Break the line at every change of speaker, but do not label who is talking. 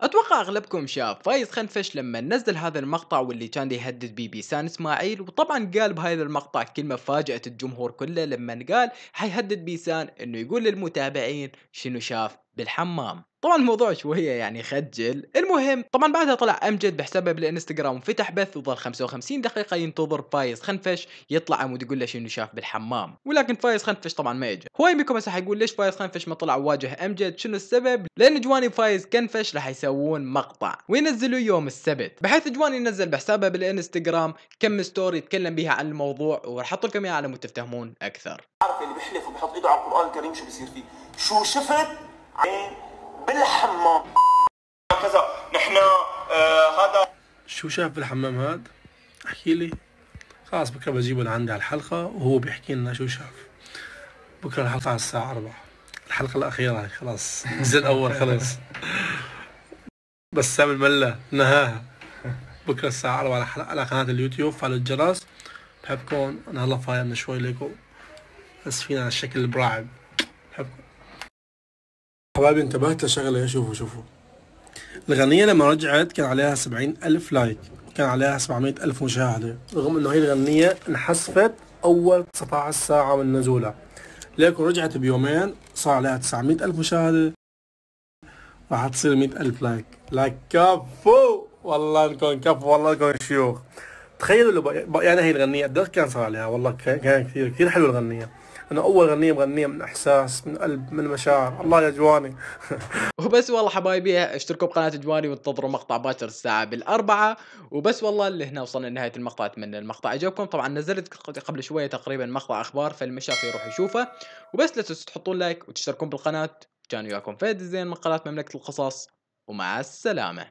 اتوقع اغلبكم شاف فايز خنفش لما نزل هذا المقطع واللي كان يهدد بي بيسان اسماعيل وطبعا قال بهذا المقطع كلمه فاجات الجمهور كله لما قال حيهدد بيسان انه يقول للمتابعين شنو شاف بالحمام طبعا الموضوع شويه يعني خجل المهم طبعا بعدها طلع امجد بحسابه بالانستغرام وفتح بث وظل 55 دقيقه ينتظر فايز خنفش يطلع عمود يقول له شنو شاف بالحمام ولكن فايز خنفش طبعا ما يجي هو يمكم هسه حيقول ليش فايز خنفش ما طلع وواجه امجد شنو السبب لان جواني فايز كنفش راح يسوون مقطع وينزلوا يوم السبت بحيث جواني ينزل بحسابه بالانستغرام كم ستوري يتكلم بها عن الموضوع وراح احط لكم اياها على مود تفتهمون اكثر عارف
اللي بيحلف وبيحط ايده على القران الكريم شو بيصير فيه شو شفت عين بالحمام كذا نحن آه، هذا شو شاف بالحمام هاد احكي لي خلاص بكره بجيبه لعندي على الحلقه وهو بيحكي لنا شو شاف بكره الحلقه على الساعه 4 الحلقه الاخيره خلاص الجزء الاول خلاص بسام الملا نهاها بكره الساعه 4 على, على قناه اليوتيوب فعلوا الجرس بحبكم انا هلا فاير من شوي لكم اسفين على الشكل البراعب بحبكم حبايبي انتبهت لشغلة شوفوا شوفوا الغنية لما رجعت كان عليها سبعين ألف لايك كان عليها سبعمية ألف مشاهدة رغم أنه هي الغنية انحذفت أول 19 ساعة من نزولها لكن رجعت بيومين صار عليها 900 ألف مشاهدة راح تصير 100 ألف لايك لايك كفو والله انكم كفو والله انكم شيوخ تخيلوا لو يعني هي الغنية قد كان صار عليها والله كان كثير كثير حلوة الغنية انه اول غنية مغنيه من احساس من قلب من مشاعر الله يا جواني وبس والله حبايبي اشتركوا
بقناه جواني وانتظروا مقطع باكر الساعه بالاربعه وبس والله اللي هنا وصلنا لنهايه المقطع اتمنى المقطع عجبكم طبعا نزلت قبل شويه تقريبا مقطع اخبار فالمشاف يروح يشوفه وبس لا تنسوا تحطون لايك وتشتركون بالقناه كان وياكم فهد الزين من قناه مملكه القصص ومع السلامه